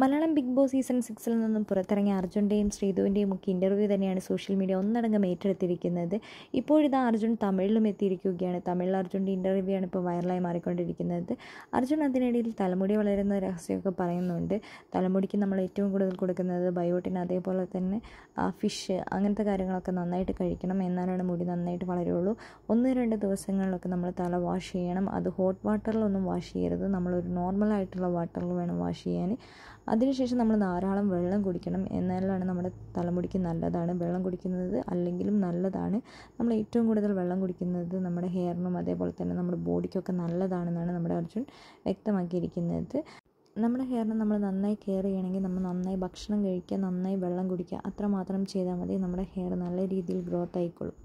Malayalam big boss season സിക്സിൽ നിന്നും പുറത്തിറങ്ങിയ അർജുൻ്റെയും ശ്രീധുവിൻ്റെയും ഒക്കെ ഇൻ്റർവ്യൂ തന്നെയാണ് സോഷ്യൽ മീഡിയ ഒന്നടങ്കം ഏറ്റെടുത്തിരിക്കുന്നത് ഇപ്പോഴിത് അർജുൻ തമിഴിലും എത്തിയിരിക്കുകയാണ് തമിഴിൽ അർജുൻ്റെ ഇൻ്റർവ്യൂ ആണ് ഇപ്പോൾ വൈറലായി മാറിക്കൊണ്ടിരിക്കുന്നത് അർജുൻ അതിനിടയിൽ തലമുടി വളരുന്ന രഹസ്യമൊക്കെ പറയുന്നുണ്ട് തലമുടിക്ക് നമ്മൾ ഏറ്റവും കൂടുതൽ കൊടുക്കുന്നത് ബയോട്ടിൻ അതേപോലെ തന്നെ ഫിഷ് അങ്ങനത്തെ കാര്യങ്ങളൊക്കെ നന്നായിട്ട് കഴിക്കണം എന്നാലാണ് മുടി നന്നായിട്ട് വളരുള്ളൂ ഒന്ന് രണ്ട് ദിവസങ്ങളിലൊക്കെ നമ്മൾ തല വാഷ് ചെയ്യണം അത് ഹോട്ട് വാട്ടറിലൊന്നും വാഷ് ചെയ്യരുത് നമ്മളൊരു നോർമലായിട്ടുള്ള വാട്ടറിൽ വേണം വാഷ് ചെയ്യാൻ അതിനുശേഷം നമ്മൾ ധാരാളം വെള്ളം കുടിക്കണം എന്നാലാണ് നമ്മുടെ തലമുടിക്ക് നല്ലതാണ് വെള്ളം കുടിക്കുന്നത് അല്ലെങ്കിലും നല്ലതാണ് നമ്മൾ ഏറ്റവും കൂടുതൽ വെള്ളം കുടിക്കുന്നത് നമ്മുടെ ഹെയറിനും അതേപോലെ തന്നെ നമ്മുടെ ബോഡിക്കൊക്കെ നല്ലതാണെന്നാണ് നമ്മുടെ അർജുൻ വ്യക്തമാക്കിയിരിക്കുന്നത് നമ്മുടെ ഹെയറിനെ നമ്മൾ നന്നായി കെയർ ചെയ്യണമെങ്കിൽ നമ്മൾ നന്നായി ഭക്ഷണം കഴിക്കുക നന്നായി വെള്ളം കുടിക്കുക അത്രമാത്രം ചെയ്താൽ മതി നമ്മുടെ ഹെയർ നല്ല രീതിയിൽ ഗ്രോത്ത് ആയിക്കോളും